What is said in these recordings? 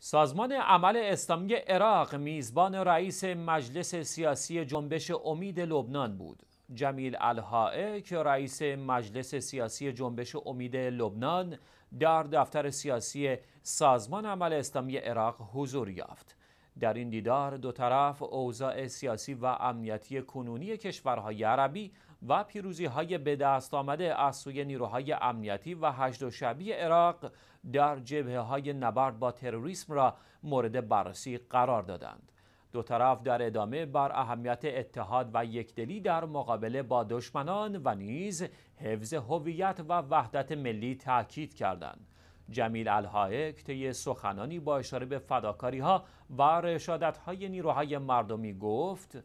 سازمان عمل اسلامی عراق میزبان رئیس مجلس سیاسی جنبش امید لبنان بود. جمیل الهائه که رئیس مجلس سیاسی جنبش امید لبنان در دفتر سیاسی سازمان عمل اسلامی عراق حضور یافت. در این دیدار دو طرف اوضاع سیاسی و امنیتی کنونی کشورهای عربی و پیروزی های به آمده از سوی نیروهای امنیتی و هشت و عراق در جبهه های نبرد با تروریسم را مورد بررسی قرار دادند. دو طرف در ادامه بر اهمیت اتحاد و یکدلی در مقابله با دشمنان و نیز حفظ هویت و وحدت ملی تاکید کردند. جمیل الهایک طی سخنانی با اشاره به فداکاری ها و رشادت های نیروهای مردمی گفت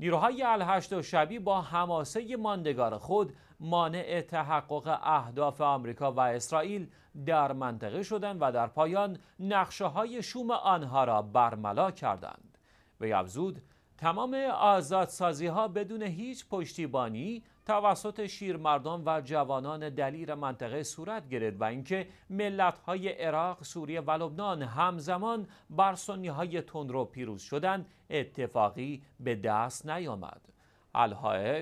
نیروهای الهشت و شبی با هماسه ماندگار خود مانع تحقق اهداف آمریکا و اسرائیل در منطقه شدند و در پایان نقشه های شوم آنها را برملا کردند. به افزود تمام آزادسازی ها بدون هیچ پشتیبانی توسط شیرمردان و جوانان دلیر منطقه صورت گرفت و اینکه ملت های عراق، سوریه و لبنان همزمان بر سنی های تندرو پیروز شدن اتفاقی به دست نیامد.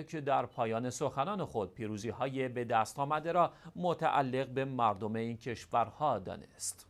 که در پایان سخنان خود پیروزی های به دست آمده را متعلق به مردم این کشورها دانست.